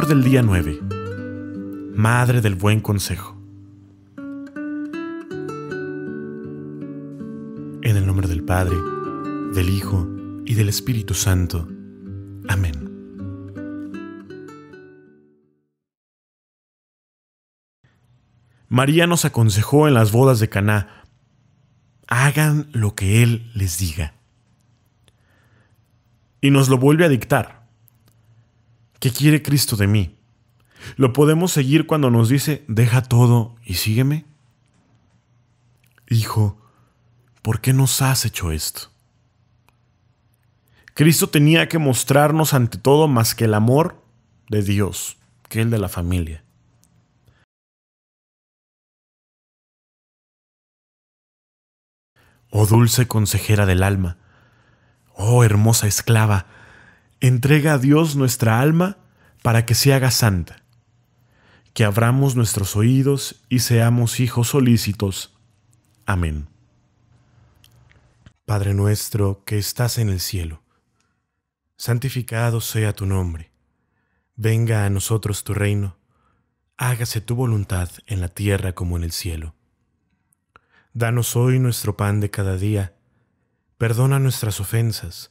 del día 9. Madre del buen consejo. En el nombre del Padre, del Hijo y del Espíritu Santo. Amén. María nos aconsejó en las bodas de Caná: hagan lo que él les diga. Y nos lo vuelve a dictar ¿Qué quiere Cristo de mí? ¿Lo podemos seguir cuando nos dice, deja todo y sígueme? Hijo, ¿por qué nos has hecho esto? Cristo tenía que mostrarnos ante todo más que el amor de Dios, que el de la familia. Oh dulce consejera del alma, oh hermosa esclava, entrega a Dios nuestra alma para que se haga santa, que abramos nuestros oídos y seamos hijos solícitos. Amén. Padre nuestro que estás en el cielo, santificado sea tu nombre, venga a nosotros tu reino, hágase tu voluntad en la tierra como en el cielo. Danos hoy nuestro pan de cada día, perdona nuestras ofensas,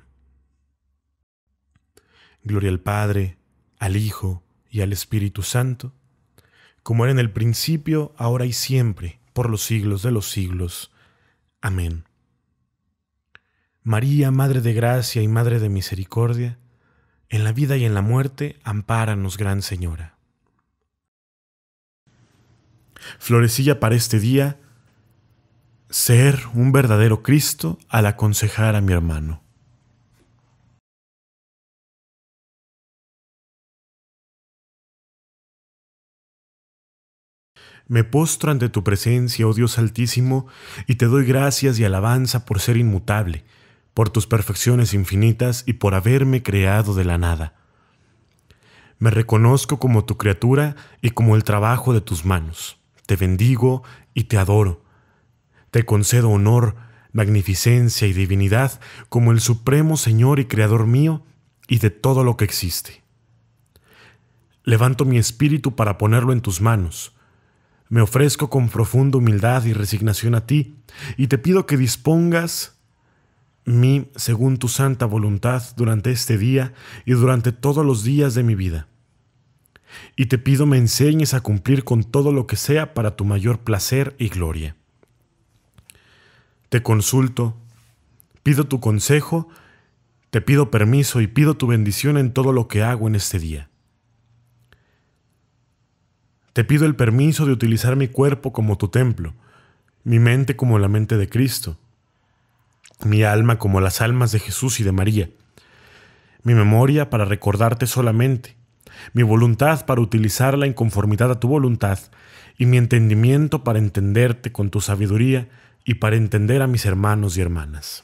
Gloria al Padre, al Hijo y al Espíritu Santo, como era en el principio, ahora y siempre, por los siglos de los siglos. Amén. María, Madre de Gracia y Madre de Misericordia, en la vida y en la muerte, ampáranos, Gran Señora. Florecilla para este día, ser un verdadero Cristo al aconsejar a mi hermano. Me postro ante tu presencia, oh Dios altísimo, y te doy gracias y alabanza por ser inmutable, por tus perfecciones infinitas y por haberme creado de la nada. Me reconozco como tu criatura y como el trabajo de tus manos. Te bendigo y te adoro. Te concedo honor, magnificencia y divinidad como el supremo Señor y Creador mío y de todo lo que existe. Levanto mi espíritu para ponerlo en tus manos, me ofrezco con profunda humildad y resignación a ti, y te pido que dispongas mí según tu santa voluntad durante este día y durante todos los días de mi vida. Y te pido me enseñes a cumplir con todo lo que sea para tu mayor placer y gloria. Te consulto, pido tu consejo, te pido permiso y pido tu bendición en todo lo que hago en este día. Te pido el permiso de utilizar mi cuerpo como tu templo, mi mente como la mente de Cristo, mi alma como las almas de Jesús y de María, mi memoria para recordarte solamente, mi voluntad para utilizarla en conformidad a tu voluntad, y mi entendimiento para entenderte con tu sabiduría y para entender a mis hermanos y hermanas.